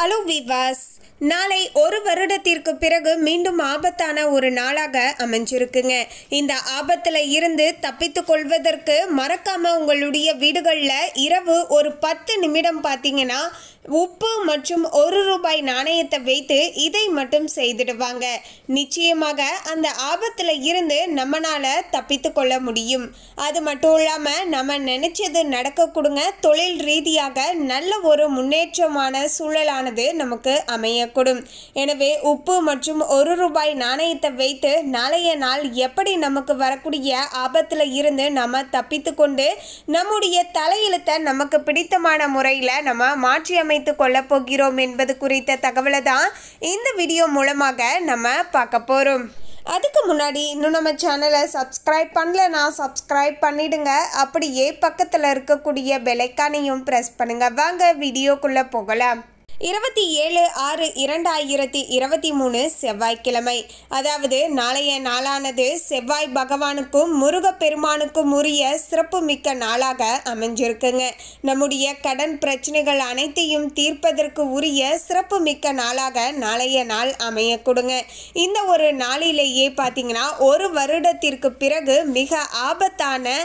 hello விவாஸ் நாளை ஒரு வருடத்திற்கு பிறகு மீண்டும் ஆபத்தான ஒரு நாளாக அமைஞ்சிருக்குங்க இந்த ஆபத்தில் இருந்து தப்பித்து கொள்வதற்கு மறக்காமல் உங்களுடைய வீடுகளில் இரவு ஒரு பத்து நிமிடம் பார்த்தீங்கன்னா உப்பு மற்றும் ஒரு ரூபாய் நாணயத்தை வைத்து இதை மட்டும் செய்திடுவாங்க நிச்சயமாக அந்த ஆபத்தில் இருந்து நம்மளால் தப்பித்து கொள்ள முடியும் அது மட்டும் இல்லாமல் நம்ம நினச்சது நடக்க கொடுங்க தொழில் ரீதியாக நல்ல ஒரு முன்னேற்றமான சூழலானது நமக்கு அமையக்கூடும் எனவே உப்பு மற்றும் ஒரு ரூபாய் நாணயத்தை வைத்து நாளைய நாள் எப்படி நமக்கு வரக்கூடிய ஆபத்தில் இருந்து நம்ம தப்பித்து கொண்டு நம்முடைய தலையெழுத்தை நமக்கு பிடித்தமான முறையில் நம்ம மாற்றி வடிவமைத்து கொள்ளப் போகிறோம் என்பது குறித்த தகவலை தான் இந்த வீடியோ மூலமாக நம்ம பார்க்க போகிறோம் அதுக்கு முன்னாடி இன்னும் நம்ம சேனலை சப்ஸ்கிரைப் பண்ணலனா சப்ஸ்கிரைப் பண்ணிடுங்க அப்படியே பக்கத்தில் இருக்கக்கூடிய பெலைக்கானையும் ப்ரெஸ் பண்ணுங்கள் வாங்க வீடியோக்குள்ளே போகலாம் இருபத்தி ஏழு ஆறு இரண்டாயிரத்தி இருபத்தி மூணு செவ்வாய்க்கிழமை அதாவது நாளைய நாளானது செவ்வாய் பகவானுக்கும் முருகப்பெருமானுக்கும் உரிய சிறப்பு மிக்க நாளாக அமைஞ்சிருக்குங்க நம்முடைய கடன் பிரச்சனைகள் அனைத்தையும் தீர்ப்பதற்கு உரிய சிறப்பு மிக்க நாளாக நாளைய நாள் அமைய கொடுங்க இந்த ஒரு நாளிலேயே பார்த்தீங்கன்னா ஒரு வருடத்திற்கு பிறகு மிக ஆபத்தான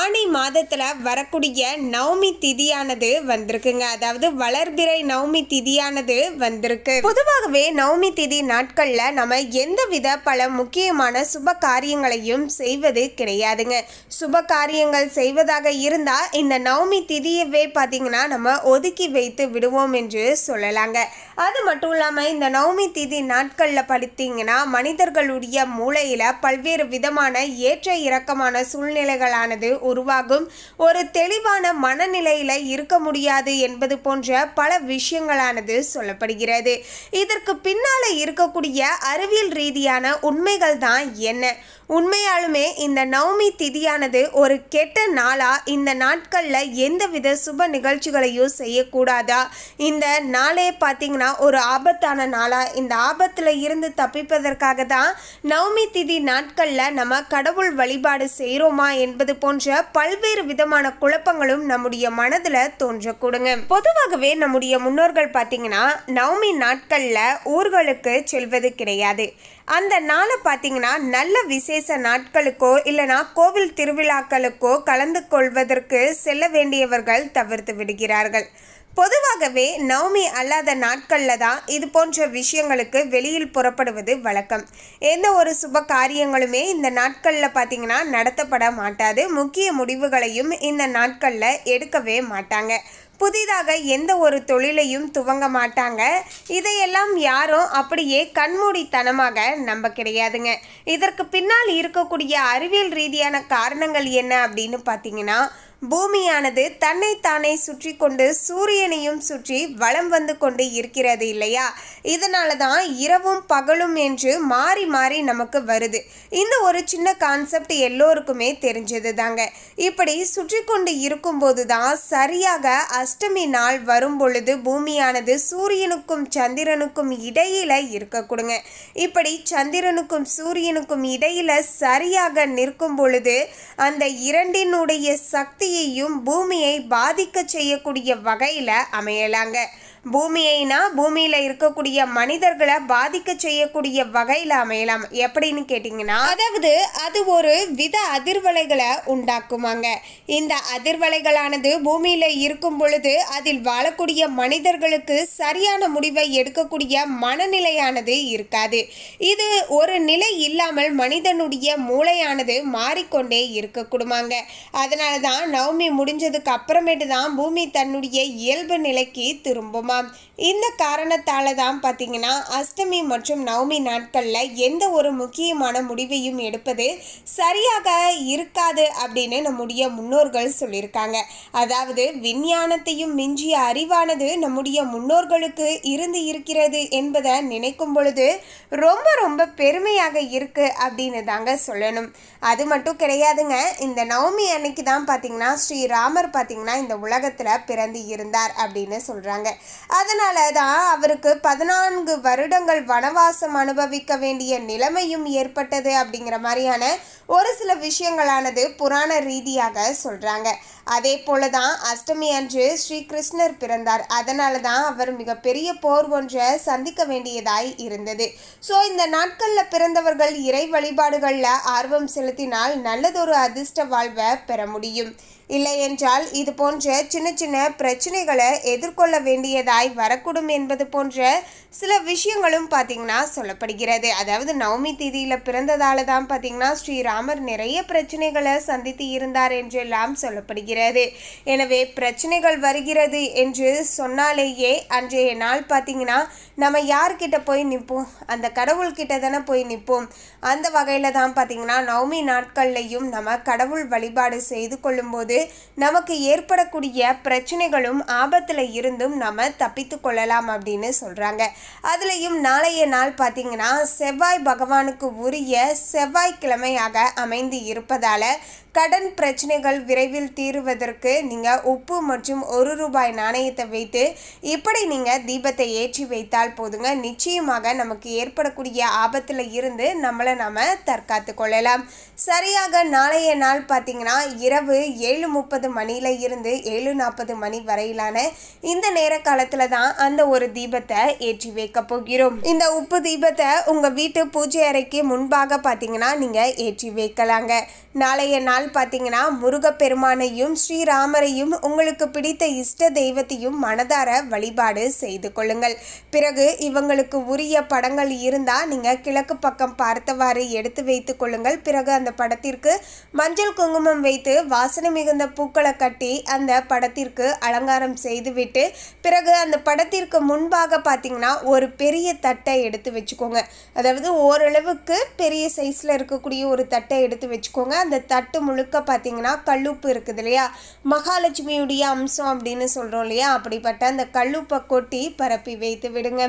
ஆணி மாதத்தில் வரக்கூடிய நவமி திதியானது வந்திருக்குங்க அதாவது வளர்பிறை நவமி திதி திதியானது வந்திருக்கு பொதுவாகவே நவமி திதி நாட்கள்ல நம்ம எந்த வித பல முக்கியமான சுப காரியங்களையும் செய்வது கிடையாதுங்க சுப காரியங்கள் செய்வதாக இருந்தா இந்த நவமி திதியவே பார்த்தீங்கன்னா நம்ம ஒதுக்கி வைத்து விடுவோம் என்று சொல்லலாங்க அது மட்டும் இல்லாமல் இந்த நவமி திதி நாட்களில் படித்தீங்கன்னா மனிதர்களுடைய மூளையில பல்வேறு விதமான ஏற்ற இறக்கமான சூழ்நிலைகளானது உருவாகும் ஒரு தெளிவான மனநிலையில் இருக்க முடியாது என்பது போன்ற பல விஷயங்களான உள்ளதானது சொல்லப்படுகிறது இதற்கு பின்னால் இருக்கக்கூடிய அறிவியல் ரீதியான உண்மைகள் தான் என்ன உண்மையாலுமே இந்த நவமி திதியானது ஒரு கெட்ட நாளா இந்த நாட்களில் எந்தவித சுப நிகழ்ச்சிகளையும் செய்யக்கூடாதா இந்த நாளே பார்த்திங்கன்னா ஒரு ஆபத்தான நாளா இந்த ஆபத்தில் இருந்து தப்பிப்பதற்காக தான் நவமி திதி நாட்களில் நம்ம கடவுள் வழிபாடு செய்கிறோமா என்பது போன்ற பல்வேறு விதமான குழப்பங்களும் நம்முடைய மனதில் தோன்றக்கூடுங்க பொதுவாகவே நம்முடைய முன்னோர்கள் பார்த்தீங்கன்னா நவமி நாட்களில் ஊர்களுக்கு செல்வது கிடையாது அந்த நாளை பார்த்தீங்கன்னா நல்ல விசேஷ நாட்களுக்கோ இல்லைனா கோவில் திருவிழாக்களுக்கோ கலந்து கொள்வதற்கு செல்ல வேண்டியவர்கள் தவிர்த்து விடுகிறார்கள் பொதுவாகவே நவமி அல்லாத நாட்களில் தான் இது போன்ற விஷயங்களுக்கு வெளியில் புறப்படுவது வழக்கம் எந்த ஒரு சுப காரியங்களுமே இந்த நாட்களில் பார்த்திங்கன்னா நடத்தப்பட மாட்டாது முக்கிய முடிவுகளையும் இந்த நாட்களில் எடுக்கவே மாட்டாங்க புதிதாக எந்த ஒரு தொழிலையும் துவங்க மாட்டாங்க இதையெல்லாம் யாரும் அப்படியே கண்மூடித்தனமாக நம்ப கிடையாதுங்க இதற்கு பின்னால் இருக்கக்கூடிய அறிவியல் ரீதியான காரணங்கள் என்ன அப்படின்னு பார்த்தீங்கன்னா பூமியானது தன்னைத்தானே சுற்றி கொண்டு சூரியனையும் சுற்றி வளம் வந்து கொண்டு இருக்கிறது இல்லையா இதனால தான் இரவும் பகலும் என்று மாறி மாறி நமக்கு வருது இந்த ஒரு சின்ன கான்செப்ட் எல்லோருக்குமே தெரிஞ்சது தாங்க இப்படி சுற்றி கொண்டு இருக்கும்போது தான் சரியாக அஷ்டமி நாள் வரும் பொழுது பூமியானது சூரியனுக்கும் சந்திரனுக்கும் இடையில இருக்க கொடுங்க இப்படி சந்திரனுக்கும் சூரியனுக்கும் இடையில சரியாக நிற்கும் பொழுது அந்த இரண்டினுடைய சக்தி பூமியையும் பூமியை பாதிக்க செய்யக்கூடிய வகையில் அமையலாங்க பூமியைனா பூமியில் இருக்கக்கூடிய மனிதர்களை பாதிக்க செய்யக்கூடிய வகையில் அமையலாம் எப்படின்னு கேட்டிங்கன்னா அதாவது அது ஒரு வித அதிர்வலைகளை உண்டாக்குமாங்க இந்த அதிர்வலைகளானது பூமியில் இருக்கும் பொழுது அதில் வாழக்கூடிய மனிதர்களுக்கு சரியான முடிவை எடுக்கக்கூடிய மனநிலையானது இருக்காது இது ஒரு நிலை இல்லாமல் மனிதனுடைய மூளையானது மாறிக்கொண்டே இருக்கக்கூடுமாங்க அதனால தான் நவமி முடிஞ்சதுக்கு அப்புறமேட்டு தான் பூமி தன்னுடைய இயல்பு நிலைக்கு திரும்பும் ஆமாம் இந்த காரணத்தால் தான் பார்த்தீங்கன்னா அஷ்டமி மற்றும் நவமி நாட்களில் எந்த ஒரு முக்கியமான முடிவையும் எடுப்பது சரியாக இருக்காது அப்படின்னு நம்முடைய முன்னோர்கள் சொல்லியிருக்காங்க அதாவது விஞ்ஞானத்தையும் மிஞ்சிய அறிவானது நம்முடைய முன்னோர்களுக்கு இருந்து இருக்கிறது என்பதை நினைக்கும் பொழுது ரொம்ப ரொம்ப பெருமையாக இருக்குது அப்படின்னு தாங்க சொல்லணும் அது மட்டும் கிடையாதுங்க இந்த நவமி அன்னைக்கு தான் பார்த்தீங்கன்னா ஸ்ரீராமர் பார்த்தீங்கன்னா இந்த உலகத்தில் பிறந்து இருந்தார் அப்படின்னு சொல்கிறாங்க அதனால தான் அவருக்கு பதினான்கு வருடங்கள் வனவாசம் அனுபவிக்க வேண்டிய நிலைமையும் ஏற்பட்டது அப்படிங்கிற மாதிரியான ஒரு சில விஷயங்களானது புராண ரீதியாக சொல்கிறாங்க அதே போல தான் அஷ்டமி அன்று ஸ்ரீ கிருஷ்ணர் பிறந்தார் அதனால தான் அவர் மிகப்பெரிய போர் ஒன்றை சந்திக்க வேண்டியதாய் இருந்தது ஸோ இந்த நாட்களில் பிறந்தவர்கள் இறை வழிபாடுகளில் ஆர்வம் செலுத்தினால் நல்லதொரு அதிர்ஷ்ட வாழ்வை பெற முடியும் இல்லை என்றால் இது போன்ற சின்ன சின்ன பிரச்சனைகளை எதிர்கொள்ள வேண்டியது இருக்கிறதாய் வரக்கூடும் என்பது போன்ற சில விஷயங்களும் பார்த்திங்கன்னா சொல்லப்படுகிறது அதாவது நவமி திதியில் பிறந்ததால் தான் பார்த்திங்கன்னா ஸ்ரீராமர் நிறைய பிரச்சனைகளை சந்தித்து இருந்தார் என்றெல்லாம் சொல்லப்படுகிறது எனவே பிரச்சனைகள் வருகிறது என்று சொன்னாலேயே அன்றைய நாள் பார்த்திங்கன்னா நம்ம யார்கிட்ட போய் நிற்போம் அந்த கடவுள்கிட்ட தானே போய் நிற்போம் அந்த வகையில் தான் பார்த்திங்கன்னா நவமி நாட்கள்லையும் நம்ம கடவுள் வழிபாடு செய்து கொள்ளும்போது நமக்கு ஏற்படக்கூடிய பிரச்சனைகளும் ஆபத்தில் இருந்தும் நம்ம தப்பித்து கொள்ளலாம் அப்படின்னு சொல்கிறாங்க அதுலேயும் நாளைய நாள் பார்த்திங்கன்னா செவ்வாய் பகவானுக்கு உரிய செவ்வாய்க்கிழமையாக அமைந்து இருப்பதால் கடன் பிரச்சனைகள் விரைவில் தீருவதற்கு நீங்கள் உப்பு மற்றும் ஒரு ரூபாய் நாணயத்தை வைத்து இப்படி நீங்கள் தீபத்தை ஏற்றி வைத்தால் போதுங்க நிச்சயமாக நமக்கு ஏற்படக்கூடிய ஆபத்தில் இருந்து நம்மளை நாம் தற்காத்து கொள்ளலாம் சரியாக நாளைய நாள் பார்த்தீங்கன்னா இரவு ஏழு முப்பது மணியில் இருந்து ஏழு நாற்பது மணி வரையிலான இந்த நேர காலத்தில் தான் அந்த ஒரு தீபத்தை ஏற்றி வைக்க போகிறோம் இந்த உப்பு தீபத்தை உங்கள் வீட்டு பூஜை அறைக்கு முன்பாக பார்த்தீங்கன்னா நீங்கள் ஏற்றி வைக்கலாங்க நாளைய நாள் நாள் பார்த்தீங்கன்னா முருகப்பெருமானையும் ஸ்ரீராமரையும் உங்களுக்கு பிடித்த இஷ்ட தெய்வத்தையும் மனதார வழிபாடு செய்து கொள்ளுங்கள் பிறகு இவங்களுக்கு உரிய படங்கள் இருந்தால் நீங்கள் கிழக்கு பக்கம் பார்த்தவாறு எடுத்து வைத்து கொள்ளுங்கள் பிறகு அந்த படத்திற்கு மஞ்சள் குங்குமம் வைத்து வாசனை மிகுந்த பூக்களை கட்டி அந்த படத்திற்கு அலங்காரம் செய்துவிட்டு பிறகு அந்த படத்திற்கு முன்பாக பார்த்தீங்கன்னா ஒரு பெரிய தட்டை எடுத்து வச்சுக்கோங்க அதாவது ஓரளவுக்கு பெரிய சைஸில் இருக்கக்கூடிய ஒரு தட்டை எடுத்து வச்சுக்கோங்க அந்த தட்டு முழுக்க பார்த்தீங்கன்னா கல்லுப்பு இருக்குது இல்லையா மகாலட்சுமியுடைய அம்சம் அப்படின்னு சொல்கிறோம் இல்லையா அப்படிப்பட்ட அந்த கல்லுப்பை கொட்டி பரப்பி வைத்து விடுங்க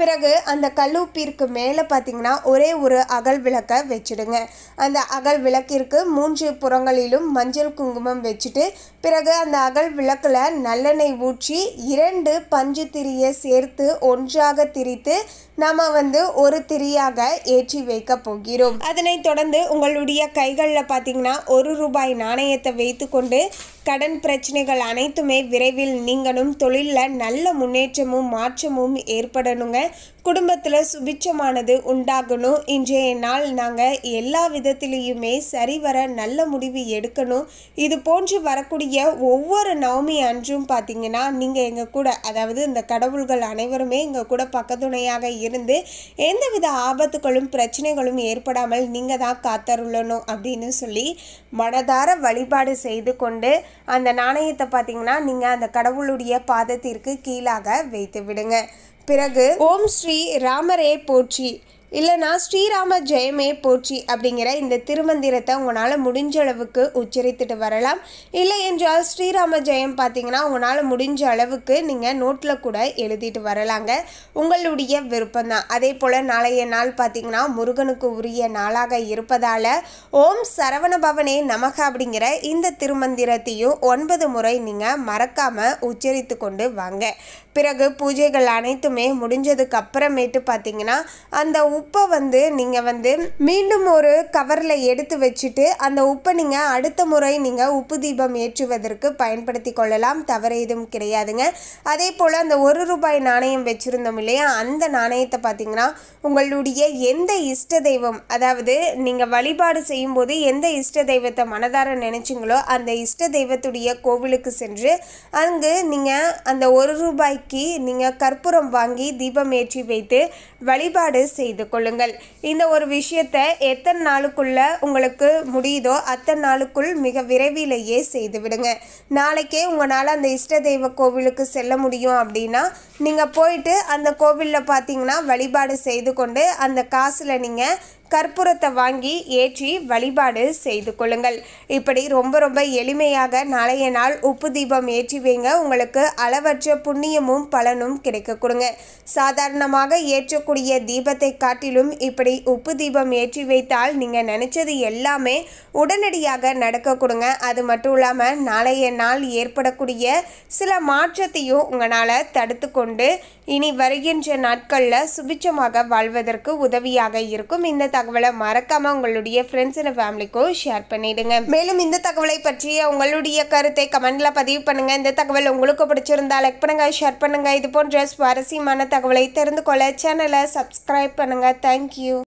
பிறகு அந்த கல்லுப்பிற்கு மேலே பார்த்தீங்கன்னா ஒரே ஒரு அகல் விளக்கை வச்சுடுங்க அந்த அகல் விளக்கிற்கு மூன்று புறங்களிலும் மஞ்சள் குங்குமம் வச்சுட்டு பிறகு அந்த அகல் விளக்கில் நல்லெண்ணெய் ஊற்றி இரண்டு பஞ்சு திரியை சேர்த்து ஒன்றாக திரித்து நாம் வந்து ஒரு திரியாக ஏற்றி வைக்க போகிறோம் அதனைத் தொடர்ந்து உங்களுடைய கைகளில் பார்த்தீங்கன்னா ஒரு ரூபாய் நாணயத்தை வைத்துக்கொண்டு கடன் பிரச்சனைகள் அனைத்துமே விரைவில் நீங்களும் தொழிலில் நல்ல முன்னேற்றமும் மாற்றமும் ஏற்படணுங்க குடும்பத்தில் சுபிச்சமானது உண்டாகணும் இன்றைய நாள் நாங்கள் எல்லா விதத்திலையுமே சரிவர நல்ல முடிவு எடுக்கணும் இது போன்று வரக்கூடிய ஒவ்வொரு நவமி அன்றும் பார்த்தீங்கன்னா நீங்கள் எங்கள் கூட அதாவது இந்த கடவுள்கள் அனைவருமே எங்கள் கூட பக்கத்துணையாக இருந்து எந்தவித ஆபத்துகளும் பிரச்சனைகளும் ஏற்படாமல் நீங்கள் தான் காத்தருளணும் அப்படின்னு சொல்லி மனதார வழிபாடு செய்து கொண்டு அந்த நாணயத்தை பார்த்தீங்கன்னா நீங்கள் அந்த கடவுளுடைய பாதத்திற்கு கீழாக வைத்து விடுங்க பிறகு ஓம் ஸ்ரீ ராமரே போற்றி இல்லைனா ஸ்ரீராம ஜெயமே போற்றி அப்படிங்கிற இந்த திருமந்திரத்தை உங்களால் முடிஞ்ச அளவுக்கு உச்சரித்துட்டு வரலாம் இல்லை என்றால் ஸ்ரீராம ஜெயம் பார்த்தீங்கன்னா உங்களால் முடிஞ்ச அளவுக்கு நீங்கள் நோட்டில் கூட எழுதிட்டு வரலாங்க உங்களுடைய விருப்பம்தான் அதே போல் நாளைய நாள் பார்த்திங்கன்னா முருகனுக்கு உரிய நாளாக இருப்பதால் ஓம் சரவண பவனே நமக அப்படிங்கிற இந்த திருமந்திரத்தையும் ஒன்பது முறை நீங்கள் மறக்காமல் உச்சரித்து கொண்டு வாங்க பிறகு பூஜைகள் அனைத்துமே முடிஞ்சதுக்கு அப்புறமேட்டு பார்த்தீங்கன்னா அந்த உப்பை வந்து நீங்கள் வந்து மீண்டும் ஒரு கவரில் எடுத்து வச்சுட்டு அந்த உப்பை நீங்கள் அடுத்த முறை நீங்கள் உப்பு தீபம் ஏற்றுவதற்கு பயன்படுத்தி கொள்ளலாம் தவறு எதுவும் கிடையாதுங்க அதே போல் அந்த ஒரு ரூபாய் நாணயம் வச்சுருந்தோம் இல்லையா அந்த நாணயத்தை பார்த்தீங்கன்னா உங்களுடைய எந்த இஷ்ட தெய்வம் அதாவது நீங்கள் வழிபாடு செய்யும்போது எந்த இஷ்ட தெய்வத்தை மனதார நினச்சிங்களோ அந்த இஷ்ட தெய்வத்துடைய கோவிலுக்கு சென்று அங்கு நீங்கள் அந்த ஒரு ரூபாய்க்கு நீங்கள் கற்பூரம் வாங்கி தீபம் ஏற்றி வைத்து வழிபாடு செய்து கொள்ளுங்கள் இந்த ஒரு விஷயத்தை எத்தனை நாளுக்குள்ள உங்களுக்கு முடியுதோ அத்தனை நாளுக்குள் மிக விரைவிலேயே செய்து விடுங்க நாளைக்கே உங்களால் அந்த இஷ்ட தெய்வ கோவிலுக்கு செல்ல முடியும் அப்படின்னா நீங்கள் போயிட்டு அந்த கோவிலில் பார்த்தீங்கன்னா வழிபாடு செய்து கொண்டு அந்த காசில் நீங்கள் கற்பூரத்தை வாங்கி ஏற்றி வழிபாடு செய்து கொள்ளுங்கள் இப்படி ரொம்ப ரொம்ப எளிமையாக நாளைய நாள் உப்பு தீபம் ஏற்றி வைங்க உங்களுக்கு அளவற்ற புண்ணியமும் பலனும் கிடைக்க கொடுங்க சாதாரணமாக ஏற்றக்கூடிய தீபத்தை காட்டிலும் இப்படி உப்பு தீபம் ஏற்றி வைத்தால் நீங்கள் நினச்சது எல்லாமே உடனடியாக நடக்க கொடுங்க அது மட்டும் இல்லாமல் நாளைய நாள் ஏற்படக்கூடிய சில மாற்றத்தையும் உங்களால் தடுத்து கொண்டு இனி வருகின்ற நாட்களில் சுபிச்சமாக வாழ்வதற்கு உதவியாக இருக்கும் இந்த தகவலை மறக்காமல் உங்களுடைய ஃப்ரெண்ட்ஸ் அண்ட் ஃபேமிலிக்கும் ஷேர் பண்ணிடுங்க மேலும் இந்த தகவலை பற்றி உங்களுடைய கருத்தை கமெண்ட்ல பதிவு பண்ணுங்க இந்த தகவல் உங்களுக்கு பிடிச்சிருந்தா லைக் பண்ணுங்க ஷேர் பண்ணுங்க இது போன்ற சுவாரஸ்யமான தகவலை தெரிந்து கொள்ள சேனலை சப்ஸ்கிரைப் பண்ணுங்க தேங்க்யூ